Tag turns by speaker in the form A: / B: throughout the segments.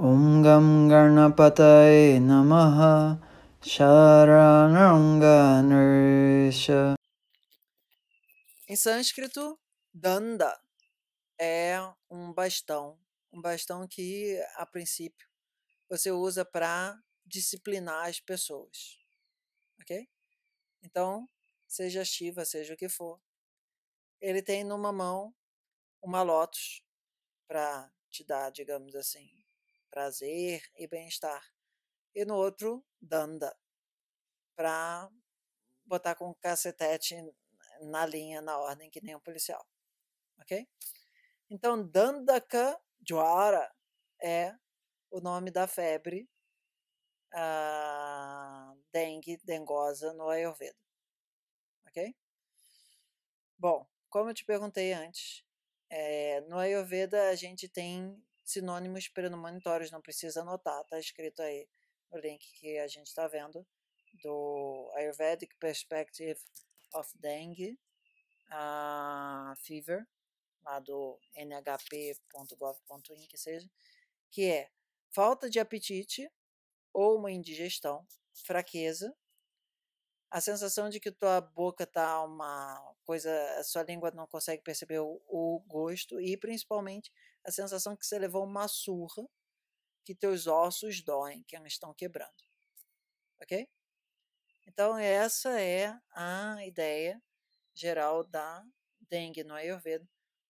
A: Om Gam Garnapataye Namaha Sharananganersha Em sânscrito, Danda é um bastão. Um bastão que, a princípio, você usa para disciplinar as pessoas. Ok? Então, seja Shiva, seja o que for, ele tem numa mão uma lotus para te dar, digamos assim, prazer e bem-estar. E no outro, danda, para botar com o cacetete na linha, na ordem, que nem um policial. Ok? Então, Dandaka Jwara é o nome da febre dengue, dengosa no Ayurveda. Ok? Bom, como eu te perguntei antes, é, no Ayurveda a gente tem sinônimos pneumonitórios, não precisa anotar, está escrito aí no link que a gente está vendo, do Ayurvedic Perspective of Dengue uh, Fever, lá do nhp.gov.in, que seja, que é falta de apetite ou uma indigestão, fraqueza, a sensação de que tua boca tá uma coisa, a sua língua não consegue perceber o, o gosto e principalmente a sensação que você levou uma surra, que teus ossos doem, que eles estão quebrando. OK? Então essa é a ideia geral da dengue no Ayurveda.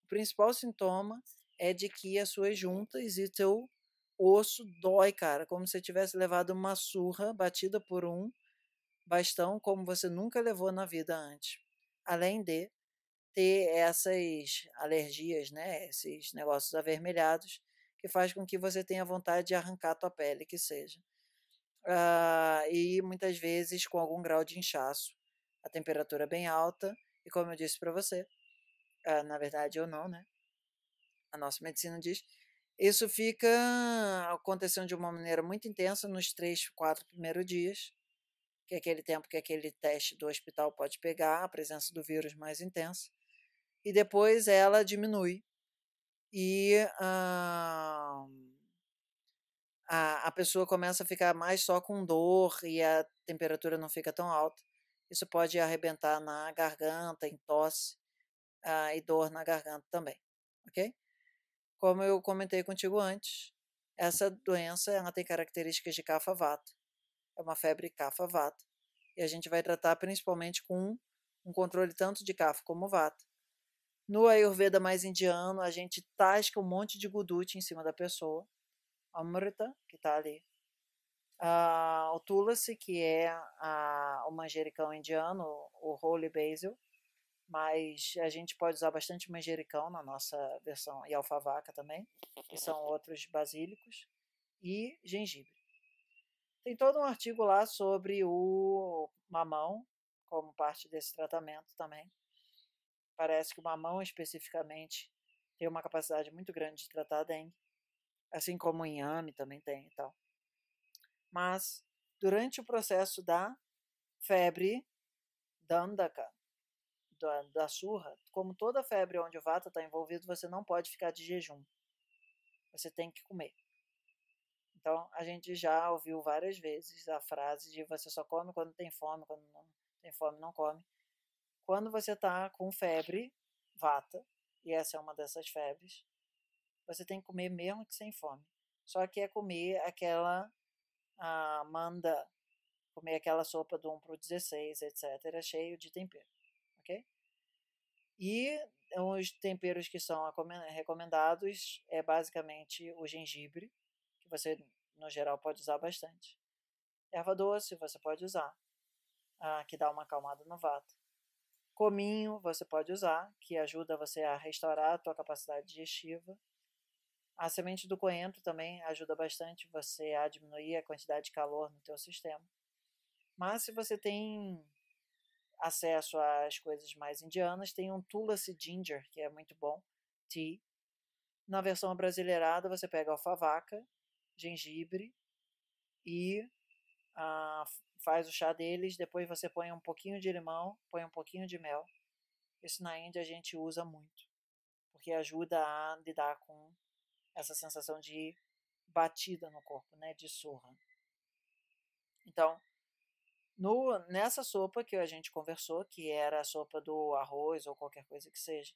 A: O principal sintoma é de que as suas juntas e teu osso dói, cara, como se tivesse levado uma surra batida por um bastão como você nunca levou na vida antes. Além de ter essas alergias, né, esses negócios avermelhados, que faz com que você tenha vontade de arrancar a tua pele, que seja. Uh, e muitas vezes com algum grau de inchaço, a temperatura bem alta, e como eu disse para você, uh, na verdade ou não, né? A nossa medicina diz, isso fica acontecendo de uma maneira muito intensa nos três, quatro primeiros dias, que é aquele tempo que aquele teste do hospital pode pegar, a presença do vírus mais intensa, e depois ela diminui. E ah, a, a pessoa começa a ficar mais só com dor e a temperatura não fica tão alta. Isso pode arrebentar na garganta, em tosse ah, e dor na garganta também, ok? Como eu comentei contigo antes, essa doença ela tem características de cafa vata é uma febre kafa vata E a gente vai tratar principalmente com um, controle tanto de kafa como vata. No Ayurveda mais indiano, a gente tasca um monte de guduti em cima da pessoa. Amrita, que está ali. Ah, o Tulasi, que é a, o manjericão indiano, o Holy Basil. Mas a gente pode usar bastante manjericão na nossa versão, e alfavaca também, que são outros basílicos. E gengibre. Tem todo um artigo lá sobre o mamão como parte desse tratamento também. Parece que o mamão especificamente tem uma capacidade muito grande de tratar a dengue, assim como o inhame também tem e tal. Mas durante o processo da febre dandaka, da, da surra, como toda febre onde o vata está envolvido, você não pode ficar de jejum. Você tem que comer. Então, a gente já ouviu várias vezes a frase de você só come quando tem fome, quando não tem fome, não come. Quando você está com febre, vata, e essa é uma dessas febres, você tem que comer mesmo que sem fome. Só que é comer aquela ah, manda, comer aquela sopa do 1 para o 16, etc., cheio de tempero, ok? E os temperos que são recomendados é basicamente o gengibre, que você no geral, pode usar bastante. Erva doce, você pode usar, ah, que dá uma acalmada no vato. Cominho, você pode usar, que ajuda você a restaurar a tua capacidade digestiva. A semente do coentro também ajuda bastante você a diminuir a quantidade de calor no teu sistema. Mas se você tem acesso às coisas mais indianas, tem um Tulsi Ginger, que é muito bom, tea. Na versão brasileirada, você pega alfavaca, gengibre e ah, faz o chá deles. Depois você põe um pouquinho de limão, põe um pouquinho de mel. Isso na Índia a gente usa muito, porque ajuda a lidar com essa sensação de batida no corpo, né, de surra. Então, no, nessa sopa que a gente conversou, que era a sopa do arroz ou qualquer coisa que seja,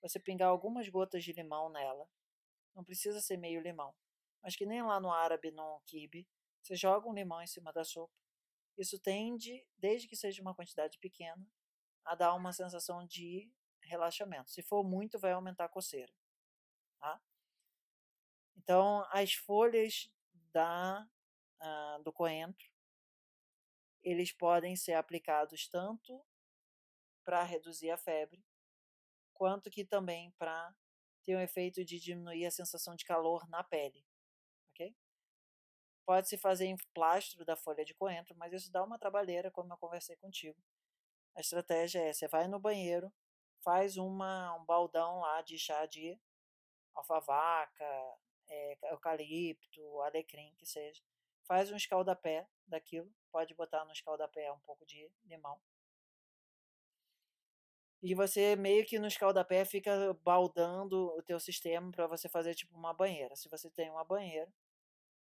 A: você pingar algumas gotas de limão nela. Não precisa ser meio limão mas que nem lá no árabe, no kibe, você joga um limão em cima da sopa. Isso tende, desde que seja uma quantidade pequena, a dar uma sensação de relaxamento. Se for muito, vai aumentar a coceira. Tá? Então, as folhas da, uh, do coentro, eles podem ser aplicados tanto para reduzir a febre, quanto que também para ter um efeito de diminuir a sensação de calor na pele. Pode-se fazer em plástico da folha de coentro, mas isso dá uma trabalheira, como eu conversei contigo. A estratégia é: você é vai no banheiro, faz uma, um baldão lá de chá de alfavaca, é, eucalipto, alecrim, que seja. Faz um escaldapé daquilo, pode botar no escaldapé um pouco de limão. E você meio que no escaldapé fica baldando o teu sistema para você fazer tipo uma banheira. Se você tem uma banheira,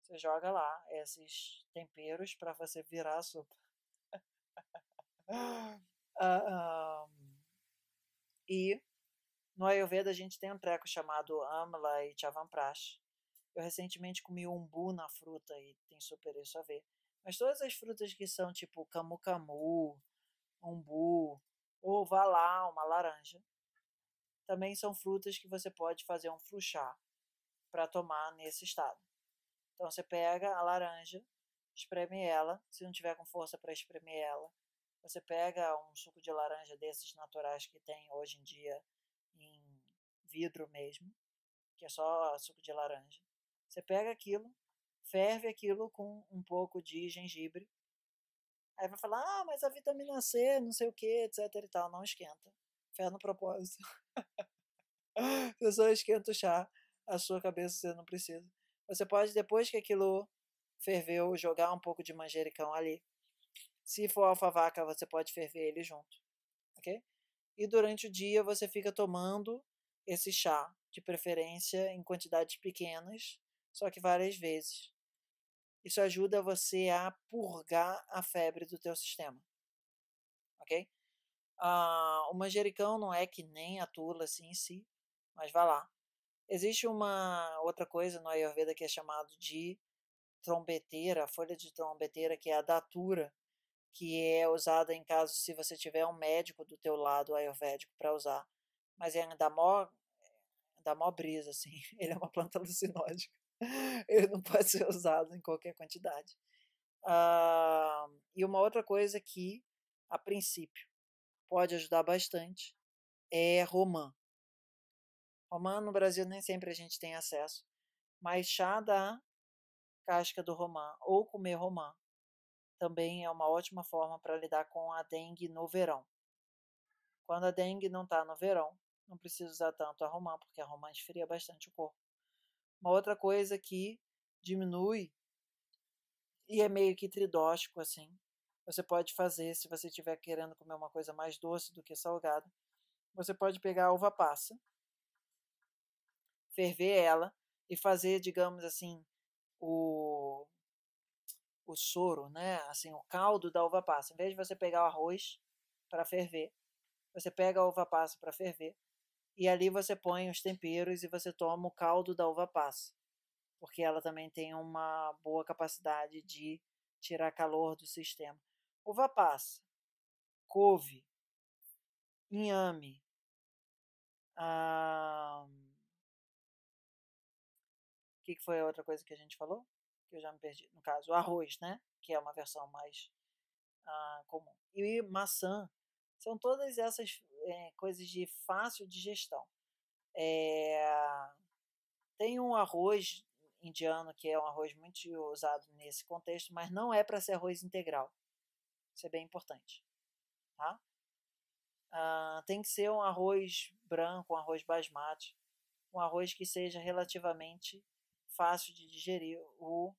A: você joga lá esses temperos para você virar a sopa. uh, ah, um, e no Ayurveda a gente tem um treco chamado Amla e Chavanprash. Eu recentemente comi umbu na fruta e tem super isso a ver. Mas todas as frutas que são tipo camu-camu, umbu, ou vá lá, uma laranja, também são frutas que você pode fazer um fruchá para tomar nesse estado. Então você pega a laranja, espreme ela, se não tiver com força para espremer ela, você pega um suco de laranja desses naturais que tem hoje em dia em vidro mesmo, que é só suco de laranja. Você pega aquilo, ferve aquilo com um pouco de gengibre. Aí vai falar, ah, mas a vitamina C, não sei o que, etc e tal. Não esquenta. Fé no propósito. Você só esquenta o chá, a sua cabeça você não precisa. Você pode, depois que aquilo ferveu, jogar um pouco de manjericão ali. Se for alfavaca, você pode ferver ele junto, ok? E durante o dia você fica tomando esse chá, de preferência em quantidades pequenas, só que várias vezes. Isso ajuda você a purgar a febre do teu sistema, ok? Ah, o manjericão não é que nem a tula assim em si, mas vá lá, Existe uma outra coisa no Ayurveda que é chamado de trombeteira, a folha de trombeteira, que é a datura, que é usada em caso se você tiver um médico do teu lado ayurvédico para usar. Mas é da mó, da mó brisa, assim. Ele é uma planta alucinógena. Ele não pode ser usado em qualquer quantidade. Ah, e uma outra coisa que, a princípio, pode ajudar bastante é romã. Romã no Brasil nem sempre a gente tem acesso, mas chá da casca do romã ou comer romã também é uma ótima forma para lidar com a dengue no verão. Quando a dengue não está no verão, não precisa usar tanto a romã, porque a romã esfria bastante o corpo. Uma outra coisa que diminui e é meio que tridóxico assim. Você pode fazer, se você estiver querendo comer uma coisa mais doce do que salgada, você pode pegar a uva passa, ferver ela e fazer, digamos assim, o, o soro, né? Assim, o caldo da uva passa. Em vez de você pegar o arroz para ferver, você pega a uva passa para ferver e ali você põe os temperos e você toma o caldo da uva passa, porque ela também tem uma boa capacidade de tirar calor do sistema. Uva passa, couve, inhame, ah, que, que foi a outra coisa que a gente falou? Que eu já me perdi. No caso, o arroz, né? Que é uma versão mais ah, comum. E maçã. São todas essas é, coisas de fácil digestão. É, tem um arroz indiano que é um arroz muito usado nesse contexto, mas não é para ser arroz integral. Isso é bem importante. Tá? Ah, tem que ser um arroz branco, um arroz basmati, um arroz que seja relativamente fácil de digerir o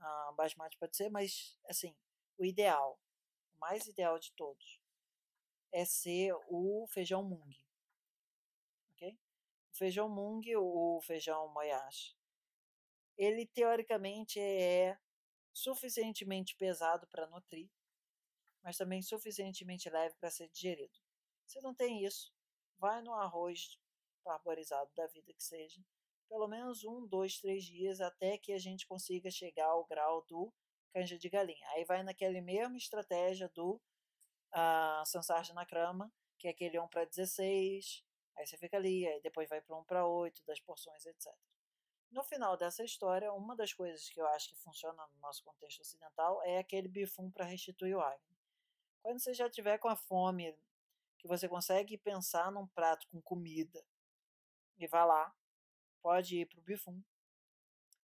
A: ah, basmati pode ser, mas assim, o ideal, o mais ideal de todos, é ser o feijão mung. Okay? O feijão mung ou o feijão moyashi. Ele teoricamente é suficientemente pesado para nutrir, mas também suficientemente leve para ser digerido. Se não tem isso, vai no arroz parborizado da vida que seja pelo menos um, dois, três dias até que a gente consiga chegar ao grau do canja de galinha. Aí vai naquela mesma estratégia do uh, na Krama, que é aquele 1 para 16, aí você fica ali, aí depois vai para 1 para 8, das porções, etc. No final dessa história, uma das coisas que eu acho que funciona no nosso contexto ocidental é aquele bifum para restituir o Agni. Quando você já tiver com a fome, que você consegue pensar num prato com comida, e vá lá pode ir para o Bifum.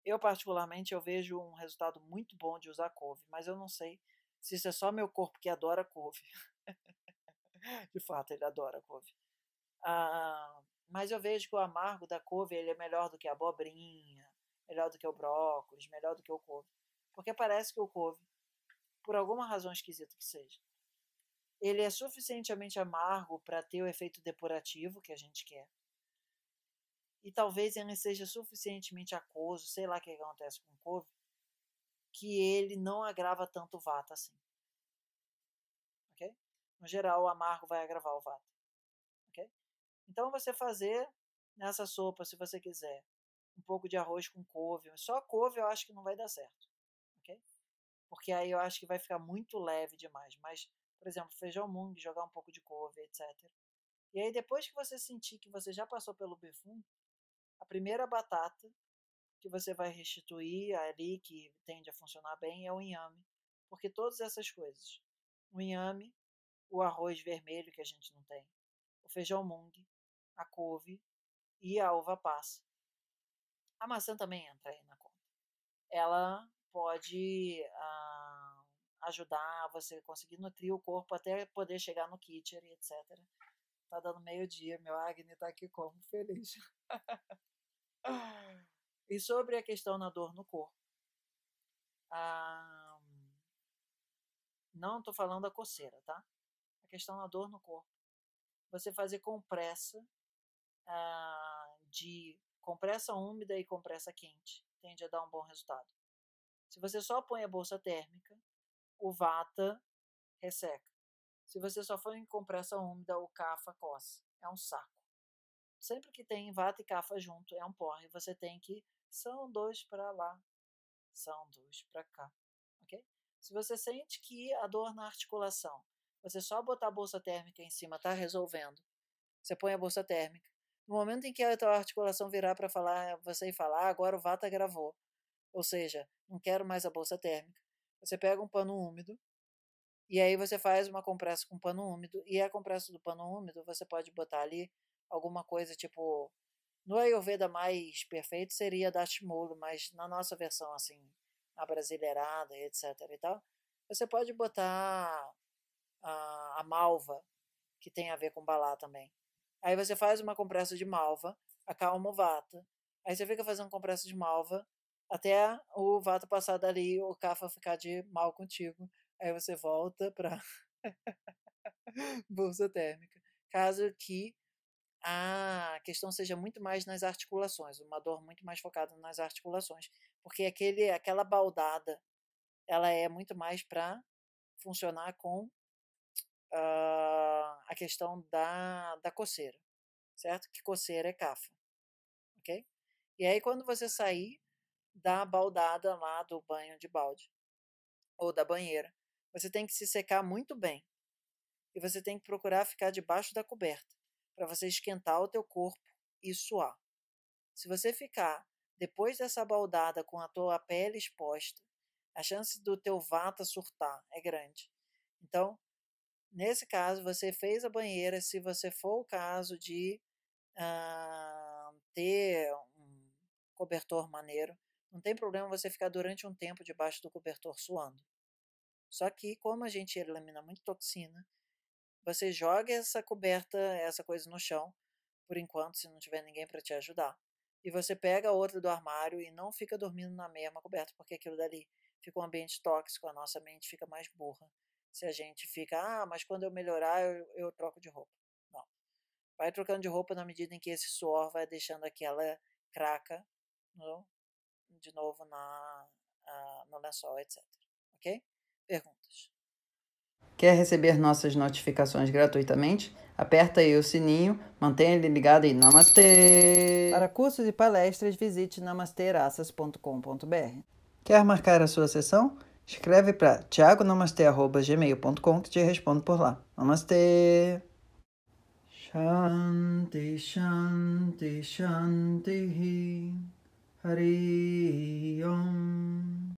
A: Eu, particularmente, eu vejo um resultado muito bom de usar couve, mas eu não sei se isso é só meu corpo que adora couve. de fato, ele adora couve. Ah, mas eu vejo que o amargo da couve ele é melhor do que a abobrinha, melhor do que o brócolis, melhor do que o couve. Porque parece que o couve, por alguma razão esquisita que seja, ele é suficientemente amargo para ter o efeito depurativo que a gente quer e talvez ele seja suficientemente aquoso, sei lá o que acontece com o couve, que ele não agrava tanto o vata assim. Ok? No geral, o amargo vai agravar o vata. Ok? Então, você fazer nessa sopa, se você quiser, um pouco de arroz com couve, só couve eu acho que não vai dar certo. Ok? Porque aí eu acho que vai ficar muito leve demais. Mas, por exemplo, feijão mung, jogar um pouco de couve, etc. E aí, depois que você sentir que você já passou pelo bifum, a primeira batata que você vai restituir ali, que tende a funcionar bem, é o inhame. Porque todas essas coisas, o inhame, o arroz vermelho que a gente não tem, o feijão mung, a couve e a uva passa. A maçã também entra aí na conta. Ela pode ah, ajudar você a conseguir nutrir o corpo até poder chegar no kitchen, etc. Tá dando meio-dia, meu Agni tá aqui como feliz. e sobre a questão da dor no corpo. Ah, não tô falando da coceira, tá? A questão da dor no corpo. Você fazer compressa ah, de compressa úmida e compressa quente tende a dar um bom resultado. Se você só põe a bolsa térmica, o vata resseca. Se você só for em compressa úmida ou cafa, coça. É um saco. Sempre que tem vata e cafa junto, é um porre. Você tem que. São dois para lá, são dois para cá. Ok? Se você sente que a dor na articulação, você só botar a bolsa térmica em cima, está resolvendo. Você põe a bolsa térmica. No momento em que a tua articulação virar para falar, você falar, ah, agora o vata gravou. Ou seja, não quero mais a bolsa térmica. Você pega um pano úmido, e aí você faz uma compressa com pano úmido. E a compressa do pano úmido, você pode botar ali alguma coisa tipo. No Ayurveda mais perfeito seria Dashmolo, mas na nossa versão assim, brasileirada, etc. e tal, você pode botar a, a malva, que tem a ver com balá também. Aí você faz uma compressa de malva, acalma o vata. Aí você fica fazendo compressa de malva até o vata passar dali, o kafa ficar de mal contigo. Aí você volta para bolsa térmica. Caso que a questão seja muito mais nas articulações, uma dor muito mais focada nas articulações, porque aquele, aquela baldada, ela é muito mais para funcionar com uh, a questão da, da coceira, certo? Que coceira é cafa, ok? E aí quando você sair da baldada lá do banho de balde ou da banheira, você tem que se secar muito bem. E você tem que procurar ficar debaixo da coberta, para você esquentar o teu corpo e suar. Se você ficar depois dessa baldada com a tua pele exposta, a chance do teu vata surtar é grande. Então, nesse caso, você fez a banheira, se você for o caso de ah, ter um cobertor maneiro, não tem problema você ficar durante um tempo debaixo do cobertor suando. Só que, como a gente elimina muito toxina, você joga essa coberta, essa coisa no chão, por enquanto, se não tiver ninguém para te ajudar. E você pega a outra do armário e não fica dormindo na mesma coberta, porque aquilo dali fica um ambiente tóxico, a nossa mente fica mais burra. Se a gente fica, ah, mas quando eu melhorar, eu, eu troco de roupa. Não. Vai trocando de roupa na medida em que esse suor vai deixando aquela craca de novo na, uh, no lençol, etc. Ok? perguntas. Quer receber nossas notificações gratuitamente? Aperta aí o sininho, mantenha ele ligado em namastê! Para cursos e palestras, visite namasteraças.com.br. Quer marcar a sua sessão? Escreve para tiagonamastê.gmail.com que te respondo por lá. Namastê! Shanti, Shanti, Shanti, Hari Om.